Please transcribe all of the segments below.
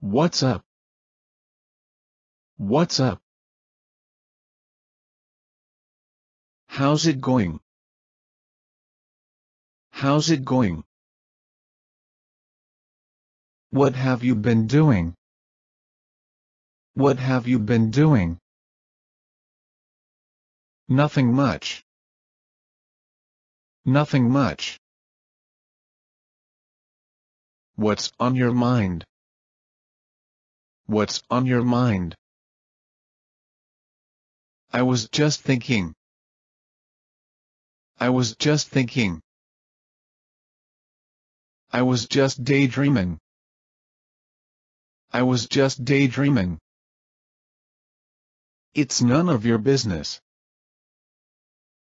What's up? What's up? How's it going? How's it going? What have you been doing? What have you been doing? Nothing much. Nothing much. What's on your mind? What's on your mind? I was just thinking. I was just thinking. I was just daydreaming. I was just daydreaming. It's none of your business.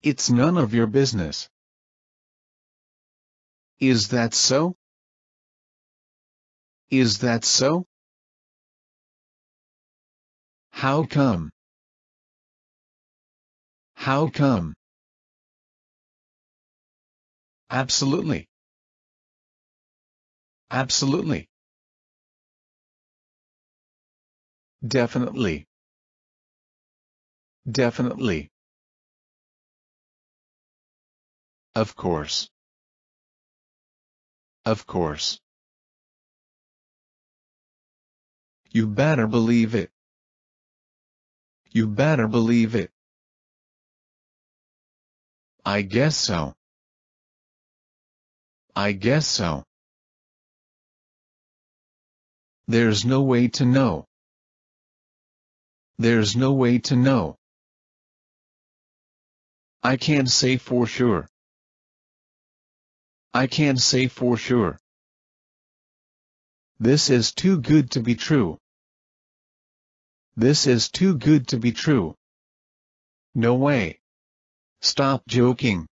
It's none of your business. Is that so? Is that so? How come? How come? Absolutely. Absolutely. Definitely. Definitely. Of course. Of course. You better believe it. You better believe it. I guess so. I guess so. There's no way to know. There's no way to know. I can't say for sure. I can't say for sure. This is too good to be true. This is too good to be true. No way. Stop joking.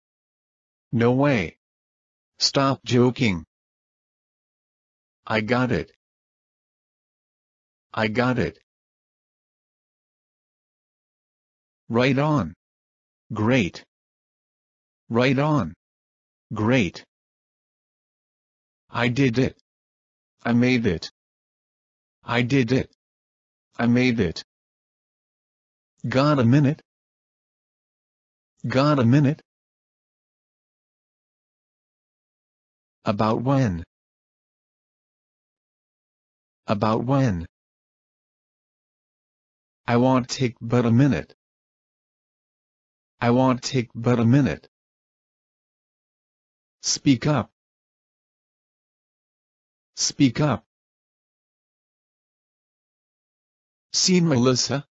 No way. Stop joking. I got it. I got it. Right on. Great. Right on. Great. I did it. I made it. I did it. I made it. Got a minute? Got a minute? About when? About when? I won't take but a minute. I won't take but a minute. Speak up. Speak up. Seen Melissa?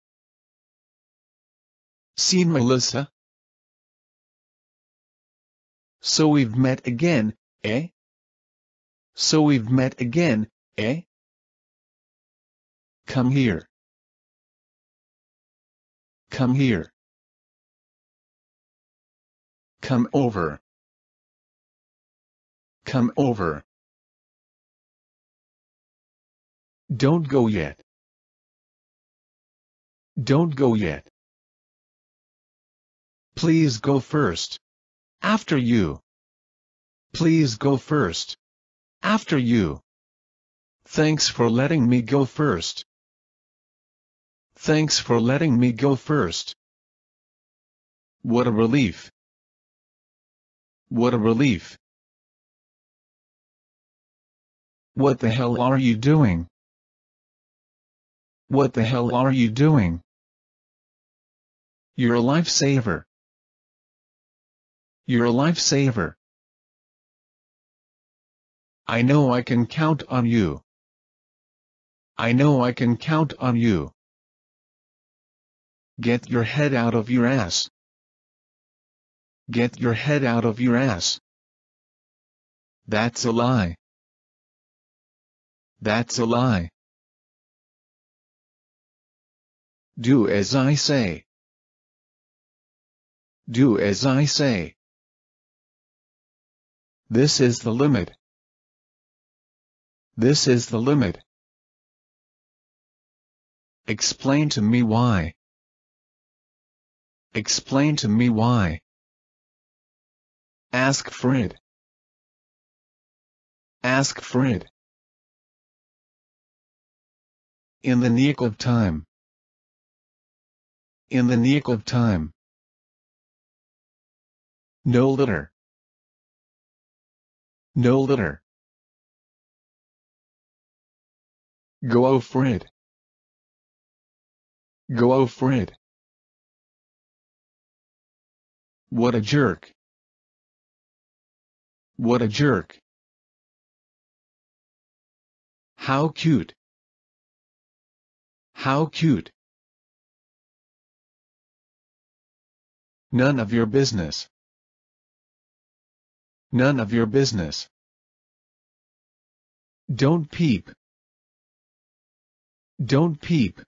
Seen Melissa? So we've met again, eh? So we've met again, eh? Come here. Come here. Come over. Come over. Don't go yet. Don't go yet. Please go first. After you. Please go first. After you. Thanks for letting me go first. Thanks for letting me go first. What a relief. What a relief. What the hell are you doing? What the hell are you doing? You're a lifesaver. You're a lifesaver. I know I can count on you. I know I can count on you. Get your head out of your ass. Get your head out of your ass. That's a lie. That's a lie. Do as I say. Do as I say. This is the limit. This is the limit. Explain to me why. Explain to me why. Ask for it. Ask for it. In the nick of time in the nick of time. No litter. No litter. Go Fred. Go Fred. What a jerk. What a jerk. How cute. How cute. None of your business. None of your business. Don't peep. Don't peep.